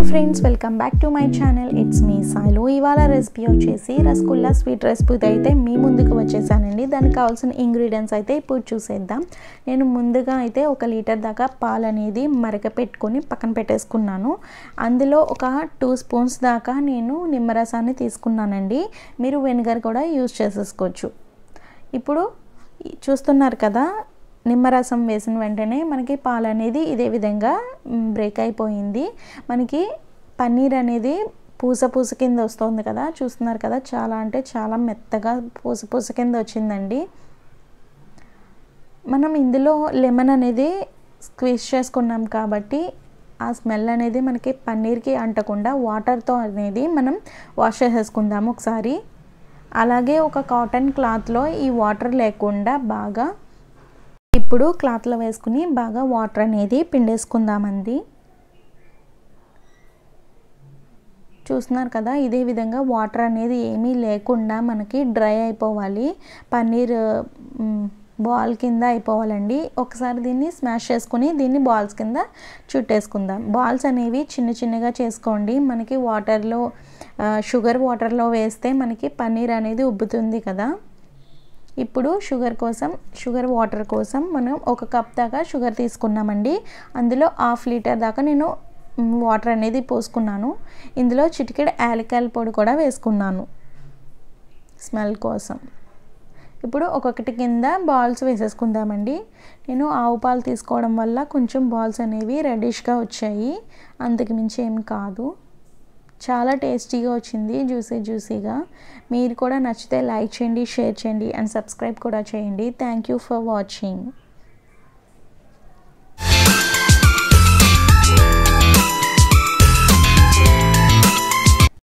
hi friends welcome back to my channel it's me Sailu ఇవాళ recipe వచ్చేసి rasgulla sweet recipe అయితే మీ ముందుకు వచ్చేసానండి దానికి కావాల్సిన ఇంగ్రీడియంట్స్ అయితే ఇప్పుడు చూసేద్దాం నేను ముందుగా అయితే ఒక లీటర్ దాకా పాలు అనేది మరక పెట్టుకొని పక్కన పెట్టేసుకున్నాను అందులో ఒక టూ స్పూన్స్ దాకా నేను నిమ్మరసాన్ని తీసుకున్నానండి మీరు వెనిగర్ కూడా యూజ్ చేసేసుకోవచ్చు ఇప్పుడు చూస్తున్నారు కదా నిమ్మరసం వేసిన వెంటనే మనకి పాలు అనేది ఇదే విధంగా బ్రేక్ అయిపోయింది మనకి పన్నీర్ అనేది పూస పూస కింద వస్తుంది కదా చూస్తున్నారు కదా చాలా అంటే చాలా మెత్తగా పూస పూస కింద వచ్చిందండి మనం ఇందులో లెమన్ అనేది స్క్వీజ్ చేసుకున్నాం కాబట్టి ఆ స్మెల్ అనేది మనకి పన్నీర్కి అంటకుండా వాటర్తో అనేది మనం వాష్ చేసేసుకుందాము ఒకసారి అలాగే ఒక కాటన్ క్లాత్లో ఈ వాటర్ లేకుండా బాగా ఇప్పుడు క్లాత్లో వేసుకుని బాగా వాటర్ అనేది పిండేసుకుందామండి చూస్తున్నారు కదా ఇదే విధంగా వాటర్ అనేది ఏమీ లేకుండా మనకి డ్రై అయిపోవాలి పన్నీర్ బాల్ కింద అయిపోవాలండి ఒకసారి దీన్ని స్మాష్ చేసుకుని దీన్ని బాల్స్ కింద చుట్టేసుకుందాం బాల్స్ అనేవి చిన్న చిన్నగా చేసుకోండి మనకి వాటర్లో షుగర్ వాటర్లో వేస్తే మనకి పన్నీర్ అనేది ఉబ్బుతుంది కదా ఇప్పుడు షుగర్ కోసం షుగర్ వాటర్ కోసం మనం ఒక కప్ దాకా షుగర్ తీసుకున్నామండి అందులో హాఫ్ లీటర్ దాకా నేను వాటర్ అనేది పోసుకున్నాను ఇందులో చిటికెడు యాలకాయల పొడి కూడా వేసుకున్నాను స్మెల్ కోసం ఇప్పుడు ఒక్కొక్కటి కింద బాల్స్ వేసేసుకుందామండి నేను ఆవు పాలు తీసుకోవడం వల్ల కొంచెం బాల్స్ అనేవి రెడ్డిష్గా వచ్చాయి అంతకుమించి ఏమి కాదు చాలా టేస్టీగా వచ్చింది జ్యూసీ జ్యూసీగా మీరు కూడా నచ్చితే లైక్ చేయండి షేర్ చేయండి అండ్ సబ్స్క్రైబ్ కూడా చేయండి థ్యాంక్ యూ ఫర్ వాచింగ్